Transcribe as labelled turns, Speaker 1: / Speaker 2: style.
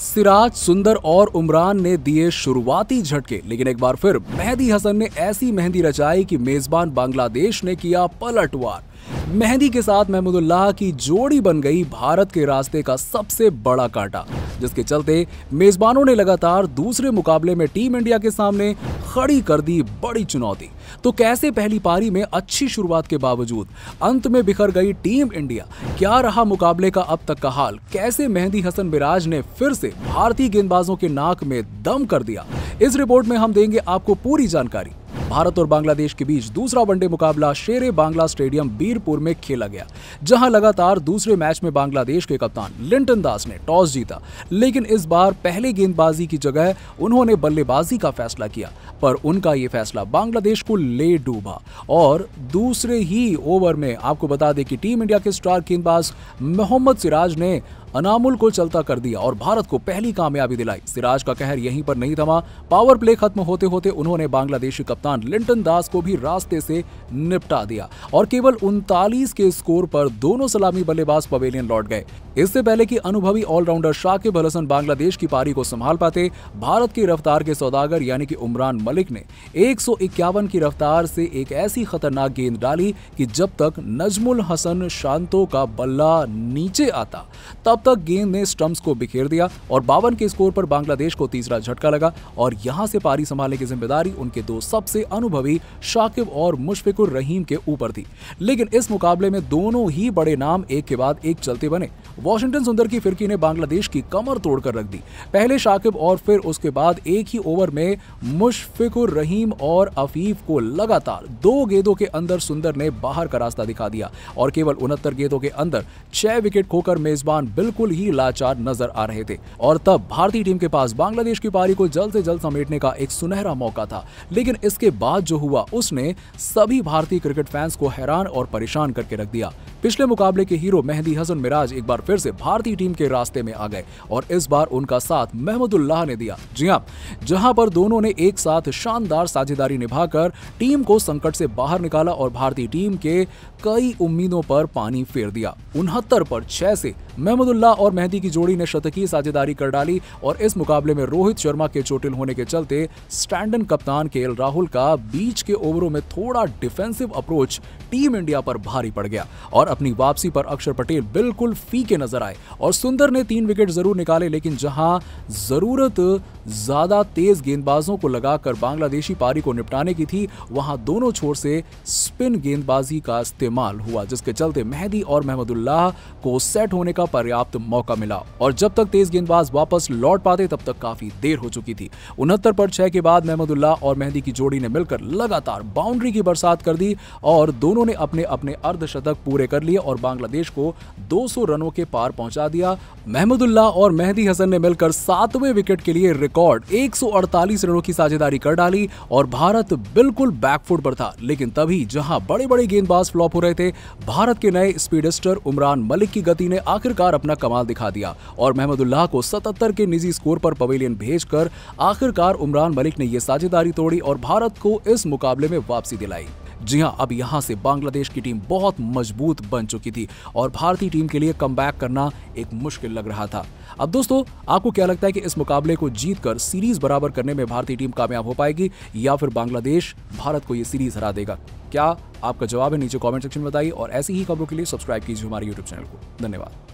Speaker 1: सिराज सुंदर और उमरान ने दिए शुरुआती झटके लेकिन एक बार फिर मेहदी हसन ने ऐसी मेहंदी रचाई कि मेजबान बांग्लादेश ने किया पलटवार मेहंदी के साथ महमूदुल्लाह की जोड़ी बन गई भारत के रास्ते का सबसे बड़ा कांटा जिसके चलते मेजबानों ने लगातार दूसरे मुकाबले में टीम इंडिया के सामने खड़ी कर दी बड़ी चुनौती तो कैसे पहली पारी में अच्छी शुरुआत के बावजूद अंत में बिखर गई टीम इंडिया क्या रहा मुकाबले का अब तक का हाल कैसे मेहंदी हसन बिराज ने फिर से भारतीय गेंदबाजों के नाक में दम कर दिया इस रिपोर्ट में हम देंगे आपको पूरी जानकारी भारत और बांग्लादेश के बीच दूसरा वनडे मुकाबला शेरे बांग्ला स्टेडियम बीरपुर में खेला गया जहां लगातार दूसरे मैच में बांग्लादेश के कप्तान लिंटन दास ने टॉस जीता लेकिन इस बार पहले गेंदबाजी की जगह उन्होंने बल्लेबाजी का फैसला किया पर उनका यह फैसला बांग्लादेश को ले डूबा और दूसरे ही ओवर में आपको बता दें कि टीम इंडिया के स्टार गेंदबाज मोहम्मद सिराज ने अनामुल को चलता कर दिया और भारत को पहली कामयाबी दिलाई सिराज का कहर यहीं पर नहीं थमा पावर प्ले खत्म होते होते उन्होंने बांग्लादेशी कप्तान लिंटन दास को भी रास्ते से निपटा दिया और केवल उनतालीस के स्कोर पर दोनों सलामी बल्लेबाज पवेलियन लौट गए इससे पहले कि अनुभवी ऑलराउंडर शाकिब अल हसन बांग्लादेश की पारी को संभाल पाते भारत की रफ्तार के सौदागर यानी कि उमरान मलिक ने एक की रफ्तार से एक ऐसी खतरनाक गेंद डाली कि जब तक नजमुल हसन शांतो का बल्ला नीचे आता तब तक गेंद ने स्टम्प को बिखेर दिया और बावन के स्कोर पर बांग्लादेश को तीसरा झटका लगा और यहां से पारी संभालने की जिम्मेदारी उनके दो सबसे अनुभवी शाकिब और मुशफिकुर रहीम के ऊपर थी लेकिन इस मुकाबले में दोनों ही बड़े नाम एक के बाद एक चलते बने वॉशिंगटन सुंदर की फिरकी ने बांग्लादेश की कमर तोड़कर रख दी पहले शाकिब और फिर उसके बाद एक ही ओवर में मुशफिकुर रहीम और अफीफ को लगातार दो गेंदों के अंदर सुंदर ने बाहर का रास्ता दिखा दिया और केवल उनहत्तर गेंदों के अंदर छह विकेट खोकर मेजबान बिल्कुल बिल्कुल ही लाचार नजर आ रहे थे और तब भारतीय टीम के पास बांग्लादेश की पारी को जल्द से जल्द समेटने का एक सुनहरा मौका था लेकिन इसके बाद जो हुआ उसने सभी भारतीय क्रिकेट फैंस को हैरान और परेशान करके रख दिया पिछले मुकाबले के हीरो मेहंदी हसन मिराज एक बार फिर से भारतीय टीम के रास्ते में आ गए और इस बार उनका साथ महमूदुल्लाह ने दिया जी हाँ जहां पर दोनों ने एक साथ शानदार साझेदारी निभाकर टीम को संकट से बाहर निकाला और भारतीय टीम के कई उम्मीदों पर पानी फेर दिया उनहत्तर पर छह से महमूदुल्लाह और मेहदी की जोड़ी ने शतकीय साझेदारी कर डाली और इस मुकाबले में रोहित शर्मा के चोटिल होने के चलते स्टैंडन कप्तान के एल राहुल का बीच के ओवरों में थोड़ा डिफेंसिव अप्रोच टीम इंडिया पर भारी पड़ गया और अपनी वापसी पर अक्षर पटेल बिल्कुल फीके नजर आए और सुंदर ने तीन विकेट जरूर निकाले लेकिन जहां जरूरत ज्यादा तेज गेंदबाजों को लगाकर बांग्लादेशी पारी को निपटाने की थी वहां दोनों छोर से स्पिन गेंदबाजी का इस्तेमाल हुआ जिसके चलते मेहदी और महमदुल्लाह को सेट होने का पर्याप्त मौका मिला और जब तक तेज गेंदबाज वापस लौट पाते तब तक काफी देर हो चुकी थी उनहत्तर पर छह के बाद महमदुल्लाह और मेहंदी की जोड़ी ने मिलकर लगातार बाउंड्री की बरसात कर दी और दोनों ने अपने अपने अर्धशतक पूरे कर कर लिए और बांग्लादेश को 200 रनों के पार पहुंचा दिया महमदुल्ला और मेहदी हसन ने मिलकर सातवें विकेट के लिए रिकॉर्ड 148 रनों की साझेदारी कर डाली और भारत बिल्कुल बैकफुट पर था लेकिन तभी जहां बड़े बड़े गेंदबाज फ्लॉप हो रहे थे भारत के नए स्पीडस्टर उमरान मलिक की गति ने आखिरकार अपना कमाल दिखा दिया और महमदुल्लाह को सतहत्तर के निजी स्कोर पर पवेलियन भेज आखिरकार उमरान मलिक ने यह साझेदारी तोड़ी और भारत को इस मुकाबले में वापसी दिलाई जी हां अब यहां से बांग्लादेश की टीम बहुत मजबूत बन चुकी थी और भारतीय टीम के लिए कम करना एक मुश्किल लग रहा था अब दोस्तों आपको क्या लगता है कि इस मुकाबले को जीतकर सीरीज बराबर करने में भारतीय टीम कामयाब हो पाएगी या फिर बांग्लादेश भारत को यह सीरीज हरा देगा क्या आपका जवाब है नीचे कमेंट सेक्शन में बताइए और ऐसी ही खबरों के लिए सब्सक्राइब कीजिए हमारे यूट्यूब चैनल को धन्यवाद